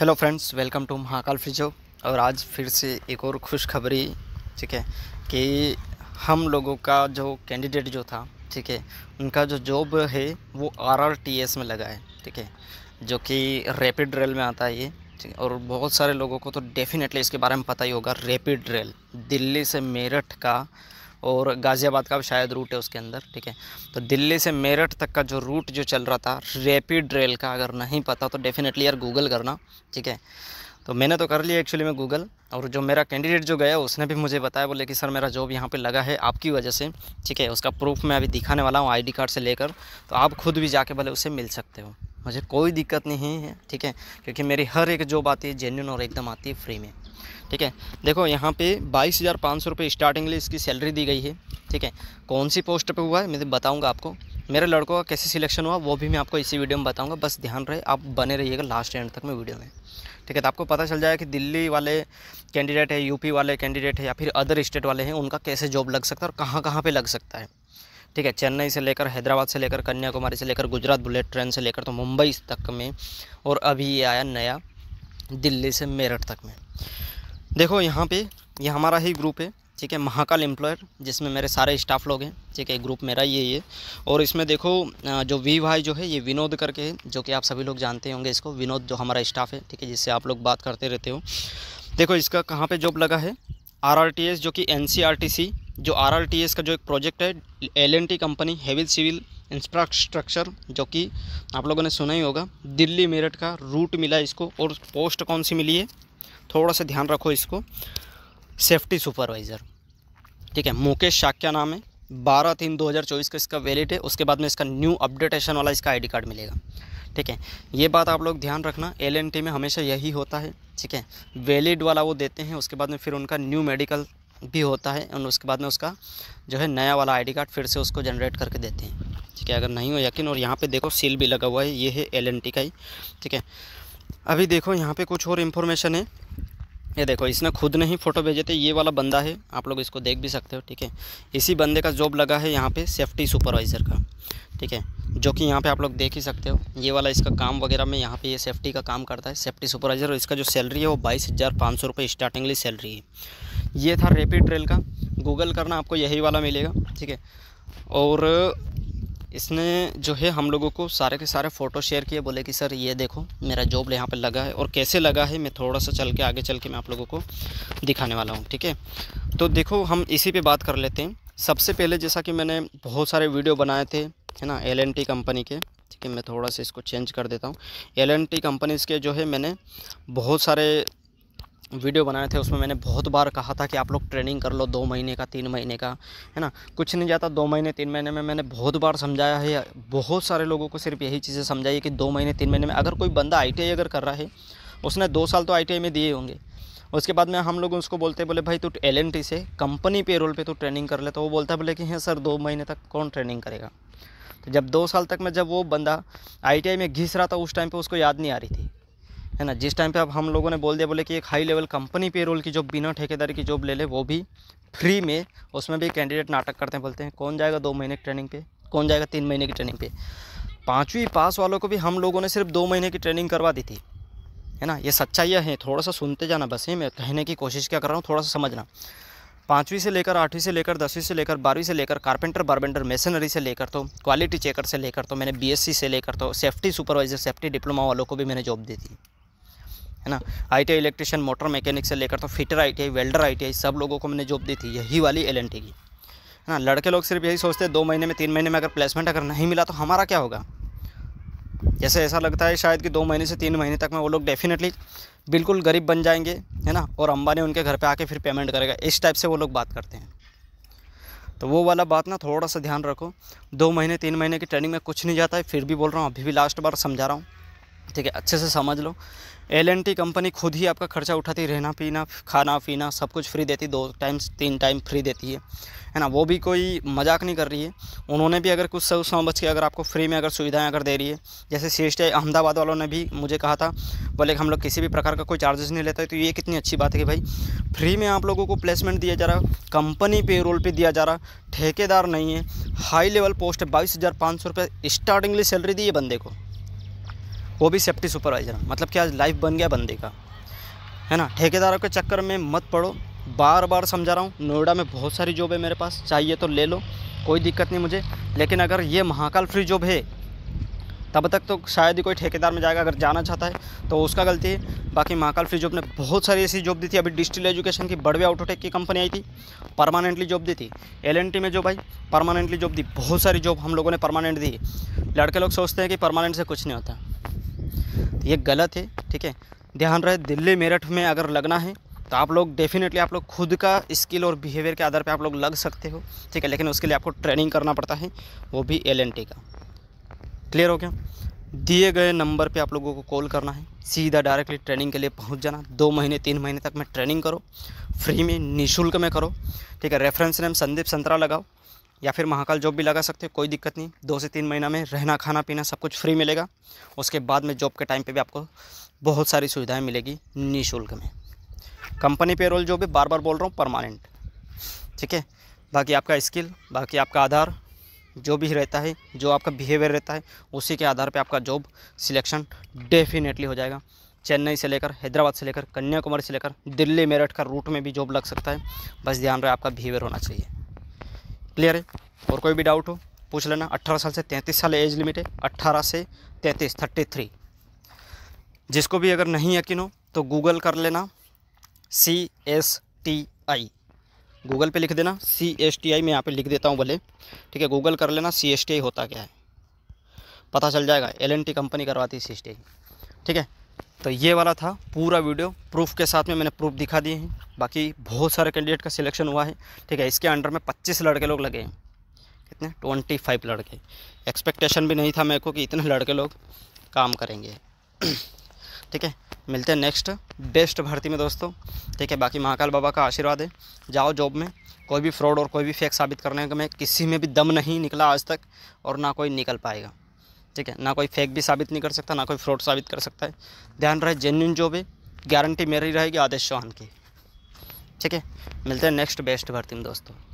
hello friends welcome to Mahakal फिजो और आज फिर से एक और खुशखबरी ठीक है कि हम लोगों का जो कैंडिडेट जो था ठीक है उनका जो जॉब है वो आरआरटीएस में लगा है ठीक है जो कि रैपिड रेल में आता है ये ठीक है और बहुत सारे लोगों को तो डेफिनेटली इसके बारे में पता ही होगा रैपिड रेल दिल्ली से मेरठ का और गाज़ियाबाद का भी शायद रूट है उसके अंदर ठीक है तो दिल्ली से मेरठ तक का जो रूट जो चल रहा था रेपिड रेल का अगर नहीं पता तो डेफिनेटली यार गूगल करना ठीक है तो मैंने तो कर लिया एक्चुअली में गूगल और जो मेरा कैंडिडेट जो गया उसने भी मुझे बताया बोले कि सर मेरा जॉब यहाँ पे लगा है आपकी वजह से ठीक है उसका प्रूफ मैं अभी दिखाने वाला हूँ आईडी कार्ड से लेकर तो आप खुद भी जाके भले उसे मिल सकते हो मुझे कोई दिक्कत नहीं है ठीक है क्योंकि मेरी हर एक जॉब आती है जेन्यून और एकदम आती है फ्री में ठीक है देखो यहाँ पे बाईस हज़ार पाँच सौ रुपये स्टार्टिंगली इसकी सैलरी दी गई है ठीक है कौन सी पोस्ट पे हुआ है मैं तो बताऊँगा आपको मेरे लड़कों का कैसे सिलेक्शन हुआ वो भी मैं आपको इसी वीडियो में बताऊँगा बस ध्यान रहे आप बने रहिएगा लास्ट एंड तक में वीडियो में ठीक है तो आपको पता चल जाएगा कि दिल्ली वाले कैंडिडेट है यूपी वाले कैंडिडेट है या फिर अदर स्टेट वाले हैं उनका कैसे जॉब लग सकता है और कहाँ कहाँ पर लग सकता है ठीक है चेन्नई से लेकर हैदराबाद से लेकर कन्याकुमारी से लेकर गुजरात बुलेट ट्रेन से लेकर तो मुंबई तक में और अभी ये आया नया दिल्ली से मेरठ तक में देखो यहाँ पे ये हमारा ही ग्रुप है ठीक है महाकाल एम्प्लॉयर जिसमें मेरे सारे स्टाफ लोग हैं ठीक है ग्रुप मेरा ये ये और इसमें देखो जो वी भाई जो है ये विनोद करके है जो कि आप सभी लोग जानते होंगे इसको विनोद जो हमारा स्टाफ है ठीक है जिससे आप लोग बात करते रहते हो देखो इसका कहाँ पे जॉब लगा है आरआरटीएस जो कि एनसीआरटीसी जो आरआरटीएस का जो एक प्रोजेक्ट है L N T company heavy civil infrastructure जो कि आप लोगों ने सुना ही होगा दिल्ली मेरठ का रूट मिला इसको और पोस्ट कौन सी मिली है थोड़ा सा ध्यान रखो इसको सेफ्टी सुपरवाइज़र ठीक है मुकेश शाक्या नाम है बारह तीन दो हज़ार चौबीस का इसका वैलिड है उसके बाद में इसका न्यू अपडेटेशन वाला इसका आईडी कार्ड मिलेगा ठीक है ये बात आप लोग ध्यान रखना एल में हमेशा यही होता है ठीक है वैलिड वाला वो देते हैं उसके बाद में फिर उनका न्यू मेडिकल भी होता है और उसके बाद में उसका जो है नया वाला आई कार्ड फिर से उसको जनरेट करके देते हैं ठीक है अगर नहीं हो यकीन और यहाँ पर देखो सील भी लगा हुआ है ये है एल का ही ठीक है अभी देखो यहाँ पर कुछ और इन्फॉर्मेशन है ये देखो इसने खुद नहीं फ़ोटो भेजे थे ये वाला बंदा है आप लोग इसको देख भी सकते हो ठीक है इसी बंदे का जॉब लगा है यहाँ पे सेफ्टी सुपरवाइज़र का ठीक है जो कि यहाँ पे आप लोग देख ही सकते हो ये वाला इसका काम वगैरह में यहाँ पे ये सेफ्टी का काम करता है सेफ्टी सुपरवाइज़र और इसका जो सैलरी है वो बाईस हज़ार पाँच सौ रुपये स्टार्टिंगली सैलरी है ये था रेपिड ट्रेल का गूगल करना आपको यही वाला मिलेगा ठीक है और इसने जो है हम लोगों को सारे के सारे फ़ोटो शेयर किए बोले कि सर ये देखो मेरा जॉब यहाँ पर लगा है और कैसे लगा है मैं थोड़ा सा चल के आगे चल के मैं आप लोगों को दिखाने वाला हूँ ठीक है तो देखो हम इसी पर बात कर लेते हैं सबसे पहले जैसा कि मैंने बहुत सारे वीडियो बनाए थे है ना एल कंपनी के ठीक है मैं थोड़ा सा इसको चेंज कर देता हूँ एल एंड टी कंपनीज़ के जो है मैंने बहुत सारे वीडियो बनाए थे उसमें मैंने बहुत बार कहा था कि आप लोग ट्रेनिंग कर लो दो महीने का तीन महीने का है ना कुछ नहीं जाता दो महीने तीन महीने में मैंने बहुत बार समझाया है बहुत सारे लोगों को सिर्फ यही चीज़ें समझाई कि दो महीने तीन महीने में अगर कोई बंदा आई अगर कर रहा है उसने दो साल तो आई में दिए होंगे उसके बाद में हम लोग उसको बोलते बोले भाई तू एल से कंपनी पे रोल पर तू ट्रेनिंग कर ले तो वो बोलता बोले कि हाँ सर दो महीने तक कौन ट्रेनिंग करेगा तो जब दो साल तक में जब वो बंदा आई में घिस रहा था उस टाइम पर उसको याद नहीं आ रही थी है ना जिस टाइम पे अब हम लोगों ने बोल दिया बोले कि एक high level company payroll की जॉब बिना ठेकेदारी की जॉब ले ले वो भी फ्री में उसमें भी कैंडिडेट नाटक करते हैं बोलते हैं कौन जाएगा दो महीने की ट्रेनिंग पे कौन जाएगा तीन महीने की ट्रेनिंग पे पाँचवीं पास वालों को भी हम लोगों ने सिर्फ दो महीने की ट्रेनिंग करवा दी थी है ना ये सच्चाइयाँ हैं थोड़ा सा सुनते जाना बस ये मैं कहने की कोशिश क्या कर रहा हूँ थोड़ा सा समझना पाँचवीं से लेकर आठवीं से लेकर दसवीं से लेकर बारहवीं से लेकर कारपेंटर बारबेंटर मेसनरी से लेकर तो क्वालिटी चेकर से लेकर तो मैंने बीएससी से लेकर तो सेफ्टी सुपरवाइज़र सेफ्टी डिप्लोमा वालों को भी मैंने जॉब दी थी है ना I T electrician motor mechanic से लेकर तो फिटर आई वेल्डर आई सब लोगों को मैंने जॉब दी थी यही वाली एल की है ना लड़के लोग सिर्फ यही सोचते हैं दो महीने में तीन महीने में अगर प्लेसमेंट अगर नहीं मिला तो हमारा क्या होगा जैसे ऐसा लगता है शायद कि दो महीने से तीन महीने तक में वो लोग डेफिनेटली बिल्कुल गरीब बन जाएंगे है ना और अंबानी उनके घर पर आके फिर पेमेंट करेगा इस टाइप से वो लोग बात करते हैं तो वो वाला बात ना थोड़ा सा ध्यान रखो दो महीने तीन महीने की ट्रेनिंग में कुछ नहीं जाता है फिर भी बोल रहा हूँ अभी भी लास्ट बार समझा रहा हूँ ठीक है अच्छे से समझ लो एल कंपनी खुद ही आपका खर्चा उठाती रहना पीना खाना पीना सब कुछ फ्री देती दो टाइम तीन टाइम फ्री देती है है ना वो भी कोई मजाक नहीं कर रही है उन्होंने भी अगर कुछ सब समझ के अगर आपको फ्री में अगर सुविधाएं अगर दे रही है जैसे सी एस अहमदाबाद वालों ने भी मुझे कहा था बोले हम लोग किसी भी प्रकार का कोई चार्जेस नहीं लेते तो ये कितनी अच्छी बात है कि भाई फ्री में आप लोगों को प्लेसमेंट दिया जा रहा कंपनी पे रोल पर दिया जा रहा ठेकेदार नहीं है हाई लेवल पोस्ट है बाईस हज़ार पाँच सौ रुपये स्टार्टिंगली सैलरी दी है बंदे को वो भी सेफ्टी सुपरवाइज़र मतलब क्या लाइफ बन गया बंदे का है ना ठेकेदारों के चक्कर में मत पड़ो बार बार समझा रहा हूँ नोएडा में बहुत सारी जॉब है मेरे पास चाहिए तो ले लो कोई दिक्कत नहीं मुझे लेकिन अगर ये महाकाल फ्री जॉब है तब तक तो शायद ही कोई ठेकेदार में जाएगा अगर जाना चाहता है तो उसका गलती है बाकी महाकाल फ्री जॉब ने बहुत सारी ऐसी जॉब दी थी अभी डिस्ट्रिल एजुकेशन की बड़वे ऑटोटेक की कंपनी आई थी परमानेंटली जॉब दी थी एल में जो भाई परमानेंटली जॉब दी बहुत सारी जॉब हम लोगों ने परमानेंट दी लड़के लोग सोचते हैं कि परमानेंट से कुछ नहीं होता तो ये गलत है ठीक है ध्यान रहे दिल्ली मेरठ में अगर लगना है तो आप लोग डेफिनेटली आप लोग खुद का स्किल और बिहेवियर के आधार पर आप लोग लग सकते हो ठीक है लेकिन उसके लिए आपको ट्रेनिंग करना पड़ता है वो भी एल का क्लियर हो गया दिए गए नंबर पे आप लोगों को कॉल करना है सीधा डायरेक्टली ट्रेनिंग के लिए पहुंच जाना दो महीने तीन महीने तक में ट्रेनिंग करो फ्री में निःशुल्क में करो ठीक है रेफरेंस नेम संदीप संतरा लगाओ या फिर महाकाल जॉब भी लगा सकते हो कोई दिक्कत नहीं दो से तीन महीना में रहना खाना पीना सब कुछ फ्री मिलेगा उसके बाद में जॉब के टाइम पे भी आपको बहुत सारी सुविधाएं मिलेगी निःशुल्क में कंपनी पेरोल जो भी बार बार बोल रहा हूँ परमानेंट ठीक है बाकी आपका स्किल बाकी आपका आधार जो भी रहता है जो आपका बिहेवियर रहता है उसी के आधार पर आपका जॉब सिलेक्शन डेफिनेटली हो जाएगा चेन्नई से लेकर हैदराबाद से लेकर कन्याकुमारी से लेकर दिल्ली मेरठ का रूट में भी जॉब लग सकता है बस ध्यान रहे आपका बिहेवियर होना चाहिए क्लियर है और कोई भी डाउट हो पूछ लेना अट्ठारह साल से तैंतीस साल एज लिमिट है अट्ठारह से तैंतीस थर्टी थ्री जिसको भी अगर नहीं यकीन हो तो गूगल कर लेना C S T I Google पे लिख देना सी एस टी आई मैं यहाँ पे लिख देता हूँ भले ठीक है गूगल कर लेना सी एस टी आई होता क्या है पता चल जाएगा एल एन टी कंपनी करवाती सी एस टी आई ठीक है तो ये वाला था पूरा वीडियो प्रूफ के साथ में मैंने प्रूफ दिखा दिए हैं बाकी बहुत सारे कैंडिडेट का सिलेक्शन हुआ है ठीक है इसके अंडर में 25 लड़के लोग लगे हैं कितने 25 लड़के एक्सपेक्टेशन भी नहीं था मेरे को कि इतने लड़के लोग काम करेंगे ठीक है मिलते हैं नेक्स्ट बेस्ट भर्ती में दोस्तों ठीक है बाकी महाकाल बाबा का आशीर्वाद है जाओ जॉब में कोई भी फ्रॉड और कोई भी फेक साबित करने का मैं किसी में भी दम नहीं निकला आज तक और ना कोई निकल पाएगा ठीक है ना कोई फेक भी साबित नहीं कर सकता ना कोई फ्रॉड साबित कर सकता है ध्यान रहे जेन्यून जॉब है गारंटी मेरी रहेगी आदेश चौहान की ठीक है मिलते हैं नेक्स्ट बेस्ट भर्ती में दोस्तों